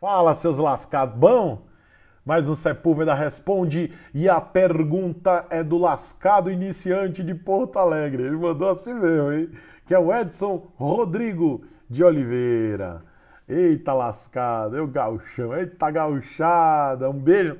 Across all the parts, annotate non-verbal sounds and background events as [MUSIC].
Fala, seus lascados. Bom? Mas o Sepúlveda responde e a pergunta é do lascado iniciante de Porto Alegre. Ele mandou assim mesmo, hein? Que é o Edson Rodrigo de Oliveira. Eita lascado, eu gauchão, eita gauchada. Um beijo,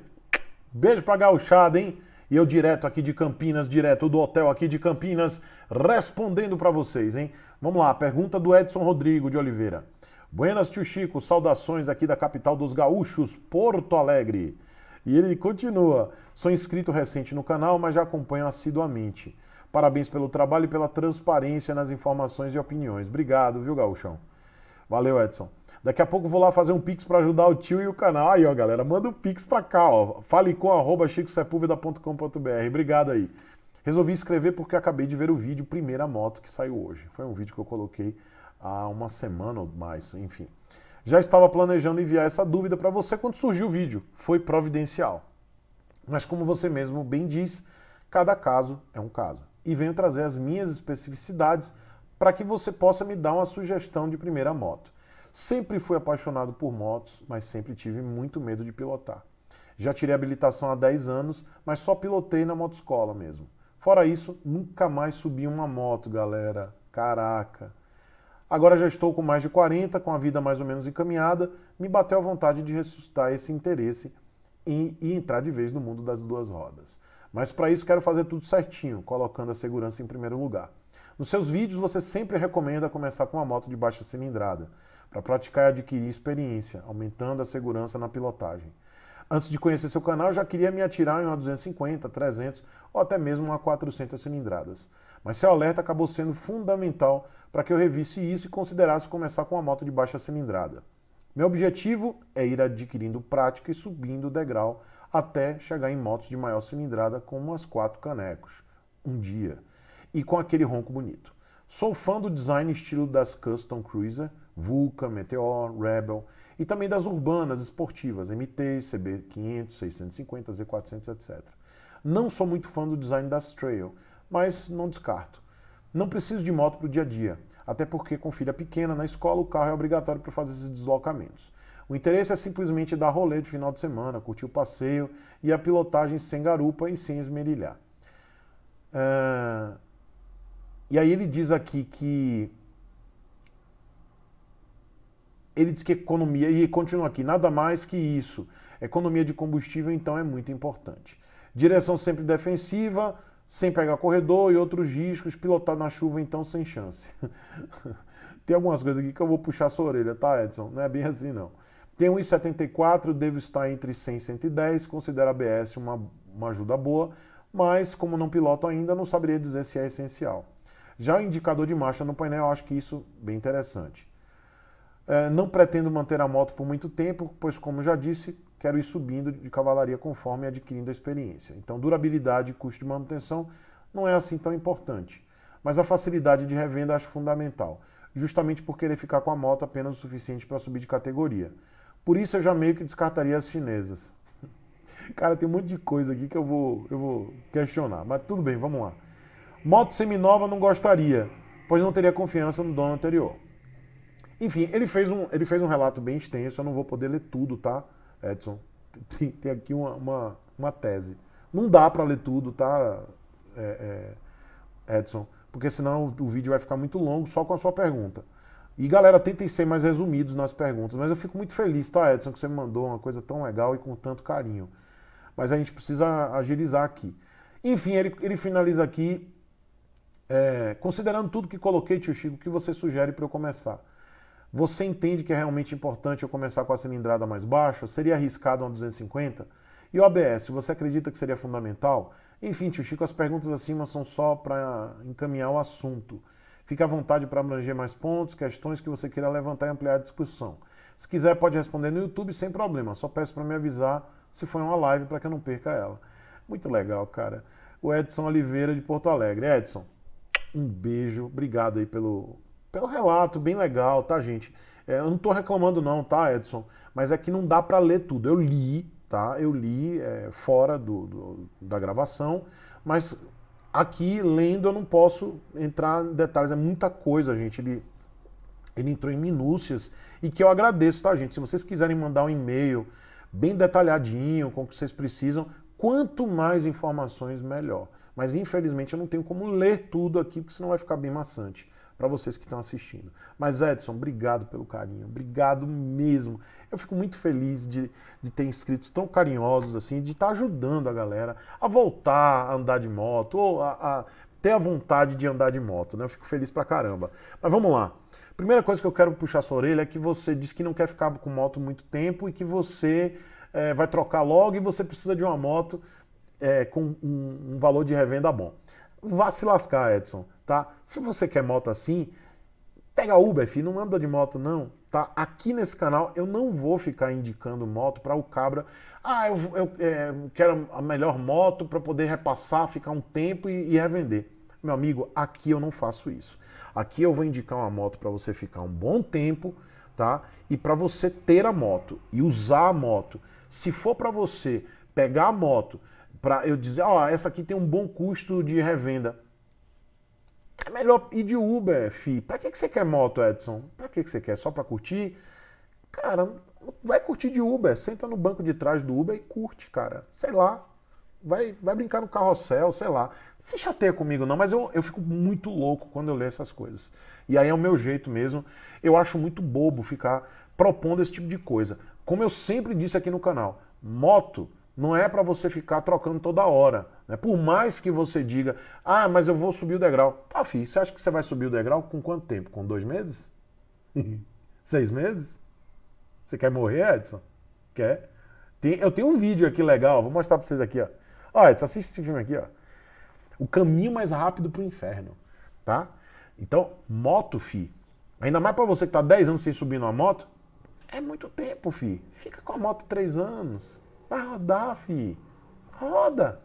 beijo pra gauchada, hein? E eu direto aqui de Campinas, direto do hotel aqui de Campinas, respondendo para vocês, hein? Vamos lá, pergunta do Edson Rodrigo de Oliveira. Buenas, tio Chico, saudações aqui da capital dos gaúchos, Porto Alegre. E ele continua: sou inscrito recente no canal, mas já acompanho assiduamente. Parabéns pelo trabalho e pela transparência nas informações e opiniões. Obrigado, viu, Gauchão? Valeu, Edson. Daqui a pouco vou lá fazer um pix para ajudar o tio e o canal. Aí, ó, galera, manda um pix para cá, ó. Fale com arroba chicosepulveda.com.br. Obrigado aí. Resolvi escrever porque acabei de ver o vídeo Primeira Moto que saiu hoje. Foi um vídeo que eu coloquei há uma semana ou mais, enfim. Já estava planejando enviar essa dúvida para você quando surgiu o vídeo. Foi providencial. Mas como você mesmo bem diz, cada caso é um caso. E venho trazer as minhas especificidades para que você possa me dar uma sugestão de primeira moto. Sempre fui apaixonado por motos, mas sempre tive muito medo de pilotar. Já tirei habilitação há 10 anos, mas só pilotei na motoscola mesmo. Fora isso, nunca mais subi uma moto, galera. Caraca! Agora já estou com mais de 40, com a vida mais ou menos encaminhada, me bateu a vontade de ressuscitar esse interesse e, e entrar de vez no mundo das duas rodas. Mas para isso quero fazer tudo certinho, colocando a segurança em primeiro lugar. Nos seus vídeos você sempre recomenda começar com uma moto de baixa cilindrada, para praticar e adquirir experiência, aumentando a segurança na pilotagem. Antes de conhecer seu canal, já queria me atirar em uma 250, 300 ou até mesmo uma 400 cilindradas. Mas seu alerta acabou sendo fundamental para que eu revisse isso e considerasse começar com uma moto de baixa cilindrada. Meu objetivo é ir adquirindo prática e subindo o degrau até chegar em motos de maior cilindrada com umas quatro canecos, um dia, e com aquele ronco bonito. Sou fã do design estilo das Custom Cruiser Vulca, Meteor, Rebel, e também das urbanas esportivas, MT, CB500, 650, Z400, etc. Não sou muito fã do design das Trail, mas não descarto. Não preciso de moto para o dia a dia, até porque com filha pequena na escola o carro é obrigatório para fazer esses deslocamentos. O interesse é simplesmente dar rolê de final de semana, curtir o passeio e a pilotagem sem garupa e sem esmerilhar. Uh... E aí ele diz aqui que ele diz que economia, e continua aqui, nada mais que isso. Economia de combustível, então, é muito importante. Direção sempre defensiva, sem pegar corredor e outros riscos, pilotar na chuva, então, sem chance. [LAUGHS] Tem algumas coisas aqui que eu vou puxar a sua orelha, tá, Edson? Não é bem assim, não. Tem 1,74, devo estar entre 100 e 110, considero a BS uma, uma ajuda boa, mas como não piloto ainda, não saberia dizer se é essencial. Já o indicador de marcha no painel, acho que isso é bem interessante. É, não pretendo manter a moto por muito tempo, pois, como já disse, quero ir subindo de cavalaria conforme adquirindo a experiência. Então, durabilidade e custo de manutenção não é assim tão importante, mas a facilidade de revenda acho fundamental, justamente por querer ficar com a moto apenas o suficiente para subir de categoria. Por isso, eu já meio que descartaria as chinesas. [LAUGHS] Cara, tem um monte de coisa aqui que eu vou, eu vou questionar, mas tudo bem, vamos lá. Moto seminova não gostaria, pois não teria confiança no dono anterior. Enfim, ele fez, um, ele fez um relato bem extenso, eu não vou poder ler tudo, tá, Edson? Tem, tem aqui uma, uma, uma, tese. Não dá para ler tudo, tá, é, é, Edson? Porque senão o vídeo vai ficar muito longo só com a sua pergunta. E galera, tentem ser mais resumidos nas perguntas, mas eu fico muito feliz, tá, Edson, que você me mandou uma coisa tão legal e com tanto carinho. Mas a gente precisa agilizar aqui. Enfim, ele, ele finaliza aqui. É, considerando tudo que coloquei, tio Chico, o que você sugere para eu começar? Você entende que é realmente importante eu começar com a cilindrada mais baixa? Seria arriscado uma 250? E o ABS, você acredita que seria fundamental? Enfim, tio Chico, as perguntas acima são só para encaminhar o assunto. Fique à vontade para abranger mais pontos, questões que você queira levantar e ampliar a discussão. Se quiser, pode responder no YouTube sem problema. Só peço para me avisar se foi uma live para que eu não perca ela. Muito legal, cara. O Edson Oliveira de Porto Alegre. Edson, um beijo. Obrigado aí pelo, pelo é relato, bem legal, tá, gente? É, eu não estou reclamando não, tá, Edson? Mas é que não dá para ler tudo. Eu li, tá? Eu li é, fora do, do, da gravação, mas aqui, lendo, eu não posso entrar em detalhes. É muita coisa, gente. Ele, ele entrou em minúcias e que eu agradeço, tá, gente? Se vocês quiserem mandar um e-mail bem detalhadinho, com o que vocês precisam, quanto mais informações, melhor. Mas, infelizmente, eu não tenho como ler tudo aqui, porque senão vai ficar bem maçante para vocês que estão assistindo. Mas, Edson, obrigado pelo carinho, obrigado mesmo. Eu fico muito feliz de, de ter inscritos tão carinhosos assim, de estar tá ajudando a galera a voltar a andar de moto ou a, a ter a vontade de andar de moto, né? Eu fico feliz pra caramba. Mas vamos lá. Primeira coisa que eu quero puxar sua orelha é que você disse que não quer ficar com moto muito tempo e que você é, vai trocar logo e você precisa de uma moto é, com um, um valor de revenda bom. Vá se lascar, Edson tá? Se você quer moto assim, pega Uber, filho, não anda de moto não, tá? Aqui nesse canal eu não vou ficar indicando moto para o cabra. Ah, eu, eu é, quero a melhor moto para poder repassar, ficar um tempo e, e revender. Meu amigo, aqui eu não faço isso. Aqui eu vou indicar uma moto para você ficar um bom tempo, tá? E para você ter a moto e usar a moto. Se for para você pegar a moto para eu dizer, ó, oh, essa aqui tem um bom custo de revenda. É melhor ir de Uber, fi. Pra que, que você quer moto, Edson? Pra que, que você quer? Só pra curtir? Cara, vai curtir de Uber. Senta no banco de trás do Uber e curte, cara. Sei lá. Vai, vai brincar no carrossel, sei lá. Se chateia comigo, não, mas eu, eu fico muito louco quando eu leio essas coisas. E aí é o meu jeito mesmo. Eu acho muito bobo ficar propondo esse tipo de coisa. Como eu sempre disse aqui no canal, moto não é para você ficar trocando toda hora. Né? Por mais que você diga, ah, mas eu vou subir o degrau. Tá, filho, você acha que você vai subir o degrau com quanto tempo? Com dois meses? [LAUGHS] Seis meses? Você quer morrer, Edson? Quer? Tem, eu tenho um vídeo aqui legal, vou mostrar para vocês aqui. Ó. ó, Edson, assiste esse filme aqui. ó. O caminho mais rápido para o inferno. tá? Então, moto, fi. Ainda mais para você que tá 10 anos sem subir numa moto, é muito tempo, fi. Fica com a moto 3 anos. Vai rodar, fi. Roda.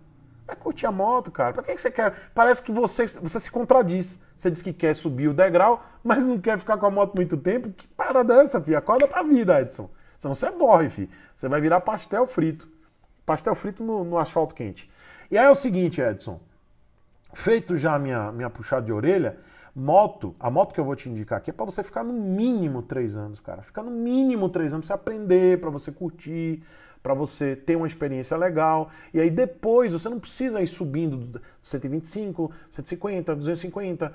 Vai curtir a moto, cara. Pra que você quer? Parece que você, você se contradiz. Você diz que quer subir o degrau, mas não quer ficar com a moto muito tempo. Que parada é essa, fi? Acorda pra vida, Edson. Senão você morre, fi. Você vai virar pastel frito. Pastel frito no, no asfalto quente. E aí é o seguinte, Edson. Feito já a minha, minha puxada de orelha, moto, a moto que eu vou te indicar aqui é para você ficar no mínimo três anos, cara. Ficar no mínimo três anos pra você aprender, para você curtir, para você ter uma experiência legal. E aí depois você não precisa ir subindo do 125, 150, 250.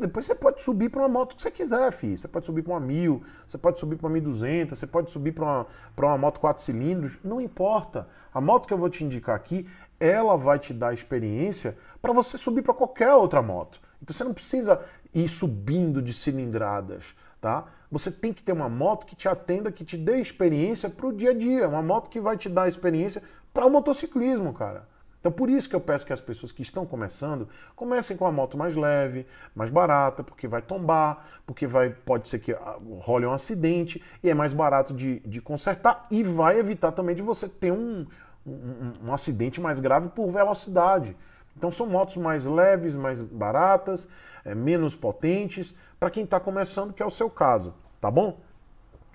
Depois você pode subir para uma moto que você quiser, filho. Você pode subir para uma 1000, você pode subir para uma 1200, você pode subir para uma, uma moto 4 cilindros. Não importa. A moto que eu vou te indicar aqui, ela vai te dar experiência para você subir para qualquer outra moto. Então você não precisa ir subindo de cilindradas, tá? Você tem que ter uma moto que te atenda, que te dê experiência para o dia a dia, uma moto que vai te dar experiência para o motociclismo, cara. Então, por isso que eu peço que as pessoas que estão começando comecem com uma moto mais leve, mais barata, porque vai tombar, porque vai, pode ser que ah, role um acidente e é mais barato de, de consertar e vai evitar também de você ter um, um, um acidente mais grave por velocidade. Então, são motos mais leves, mais baratas, é, menos potentes, para quem está começando, que é o seu caso, tá bom?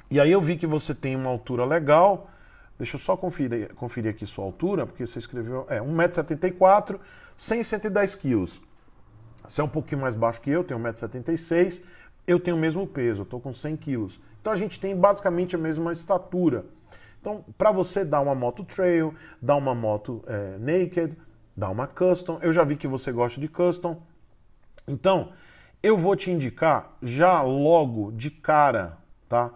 E aí eu vi que você tem uma altura legal. Deixa eu só conferir, conferir aqui sua altura, porque você escreveu. É, 1,74m, 110 quilos. Você é um pouquinho mais baixo que eu, tenho 1,76m. Eu tenho o mesmo peso, eu com 100 quilos. Então a gente tem basicamente a mesma estatura. Então, para você dar uma moto trail, dar uma moto é, naked, dar uma custom, eu já vi que você gosta de custom. Então, eu vou te indicar já logo de cara, tá?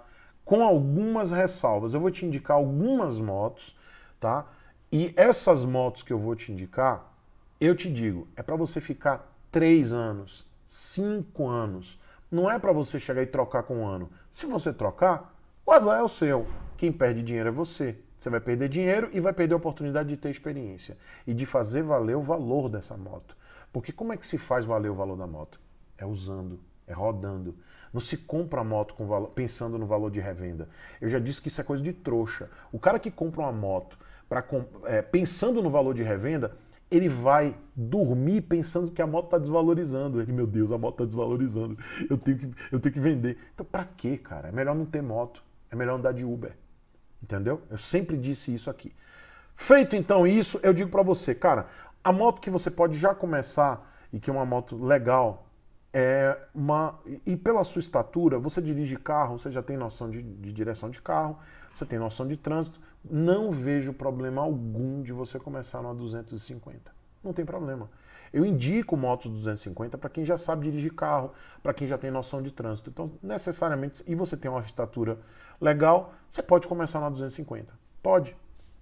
Com algumas ressalvas. Eu vou te indicar algumas motos, tá? E essas motos que eu vou te indicar, eu te digo, é para você ficar três anos, cinco anos. Não é para você chegar e trocar com um ano. Se você trocar, o azar é o seu. Quem perde dinheiro é você. Você vai perder dinheiro e vai perder a oportunidade de ter experiência e de fazer valer o valor dessa moto. Porque como é que se faz valer o valor da moto? é usando, é rodando. Não se compra a moto com pensando no valor de revenda. Eu já disse que isso é coisa de trouxa. O cara que compra uma moto pra, é, pensando no valor de revenda, ele vai dormir pensando que a moto está desvalorizando. Ele, meu Deus, a moto está desvalorizando. Eu tenho, que, eu tenho que vender. Então, para quê, cara? É melhor não ter moto. É melhor andar de Uber. Entendeu? Eu sempre disse isso aqui. Feito então isso, eu digo para você, cara, a moto que você pode já começar e que é uma moto legal, é uma. E pela sua estatura, você dirige carro, você já tem noção de, de direção de carro, você tem noção de trânsito. Não vejo problema algum de você começar numa 250. Não tem problema. Eu indico motos 250 para quem já sabe dirigir carro, para quem já tem noção de trânsito. Então, necessariamente, e você tem uma estatura legal, você pode começar na 250. Pode,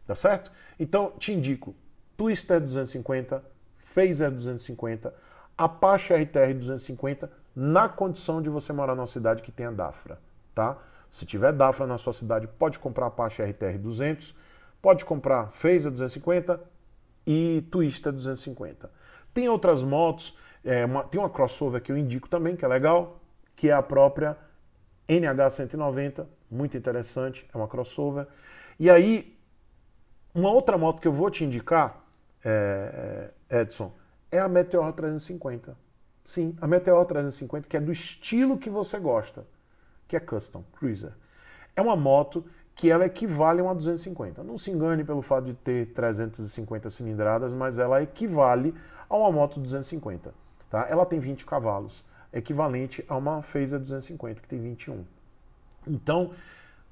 tá certo? Então, te indico, Twister 250, é Phaser 250, é Apache RTR 250 na condição de você morar numa cidade que tenha DAFRA, tá? Se tiver DAFRA na sua cidade, pode comprar Apache RTR 200, pode comprar Phaser 250 e Twister 250. Tem outras motos, é, uma, tem uma crossover que eu indico também, que é legal, que é a própria NH190, muito interessante, é uma crossover. E aí, uma outra moto que eu vou te indicar, é, é Edson, é a Meteor 350. Sim, a Meteor 350, que é do estilo que você gosta, que é Custom Cruiser. É uma moto que ela equivale a uma 250. Não se engane pelo fato de ter 350 cilindradas, mas ela equivale a uma moto 250. Tá? Ela tem 20 cavalos, equivalente a uma Phaser 250, que tem 21. Então,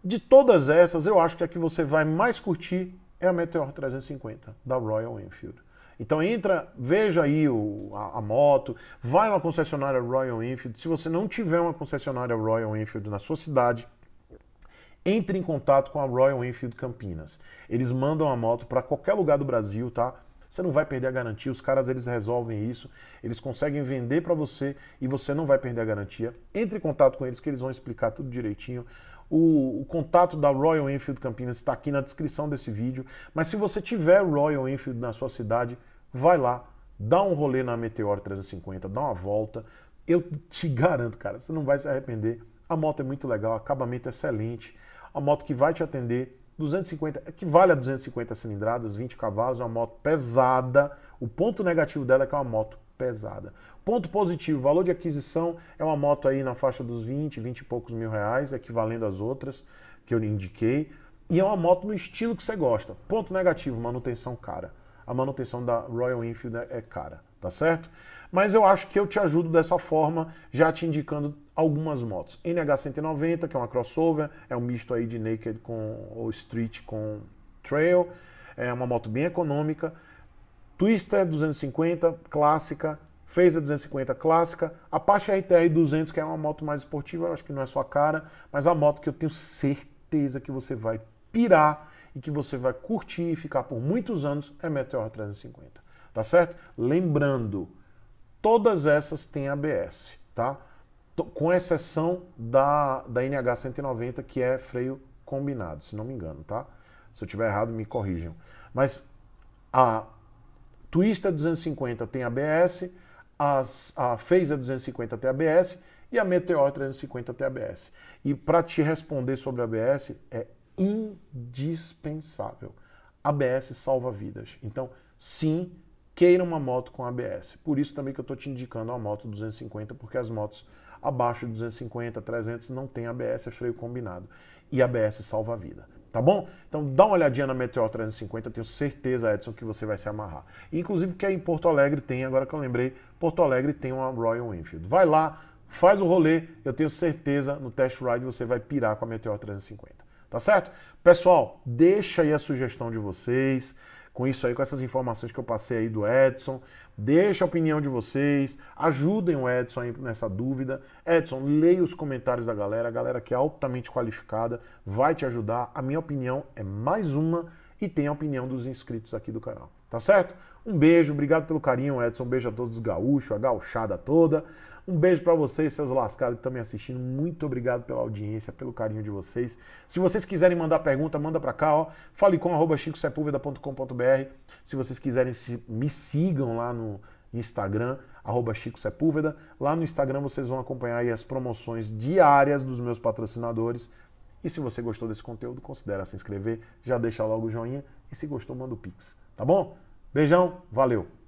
de todas essas, eu acho que a que você vai mais curtir é a Meteor 350 da Royal Enfield. Então entra, veja aí o, a, a, moto, vai uma concessionária Royal Enfield. Se você não tiver uma concessionária Royal Enfield na sua cidade, entre em contato com a Royal Enfield Campinas. Eles mandam a moto para qualquer lugar do Brasil, tá? Você não vai perder a garantia, os caras eles resolvem isso, eles conseguem vender para você e você não vai perder a garantia. Entre em contato com eles que eles vão explicar tudo direitinho. O, o, contato da Royal Enfield Campinas está aqui na descrição desse vídeo. Mas se você tiver Royal Enfield na sua cidade, vai lá, dá um rolê na Meteor 350, dá uma volta. Eu te garanto, cara, você não vai se arrepender. A moto é muito legal, acabamento é excelente. A moto que vai te atender 250, é vale a 250 cilindradas, 20 cavalos, é uma moto pesada. O ponto negativo dela é que é uma moto pesada. Ponto positivo, valor de aquisição é uma moto aí na faixa dos 20, 20 e poucos mil reais, equivalendo às outras que eu indiquei. E é uma moto no estilo que você gosta. Ponto negativo, manutenção cara. A manutenção da Royal Enfield é cara, tá certo? Mas eu acho que eu te ajudo dessa forma, já te indicando algumas motos. NH190, que é uma crossover, é um misto aí de naked com ou street com trail, é uma moto bem econômica. Twister é 250 clássica, fez a 250 clássica, Apache RTR 200, que é uma moto mais esportiva, acho que não é sua cara, mas a moto que eu tenho certeza que você vai pirar e que você vai curtir e ficar por muitos anos é Meteor 350, tá certo? Lembrando, todas essas têm ABS, tá? Com exceção da, da NH190, que é freio combinado, se não me engano, tá? Se eu tiver errado, me corrijam. Mas a Twista 250 tem ABS, as, a Phaser 250 tem ABS e a Meteor 350 tem ABS. E para te responder sobre ABS, é indispensável. ABS salva vidas. Então, sim, queira uma moto com ABS. Por isso também que eu estou te indicando a moto 250, porque as motos abaixo de 250, 300 não tem ABS, é freio combinado. E ABS salva a vida. Tá bom? Então dá uma olhadinha na Meteor 350, tenho certeza, Edson, que você vai se amarrar. Inclusive que aí em Porto Alegre tem, agora que eu lembrei, Porto Alegre tem uma Royal Enfield. Vai lá, faz o rolê, eu tenho certeza, no test ride você vai pirar com a Meteor 350. Tá certo? Pessoal, deixa aí a sugestão de vocês com isso aí, com essas informações que eu passei aí do Edson. Deixa a opinião de vocês, ajudem o Edson aí nessa dúvida. Edson, leia os comentários da galera, a galera que é altamente qualificada vai te ajudar. A minha opinião é mais uma e tem a opinião dos inscritos aqui do canal, tá certo? Um beijo, obrigado pelo carinho, Edson. Um beijo a todos os gaúchos, a gauchada toda. Um beijo para vocês, seus lascados que estão me assistindo. Muito obrigado pela audiência, pelo carinho de vocês. Se vocês quiserem mandar pergunta, manda para cá, ó, falecom@chicosepulveda.com.br. Se vocês quiserem, me sigam lá no Instagram, arroba Chico Sepúlveda. Lá no Instagram vocês vão acompanhar as promoções diárias dos meus patrocinadores. E se você gostou desse conteúdo, considere se inscrever, já deixa logo o joinha e se gostou, manda o Pix, tá bom? Beijão, valeu!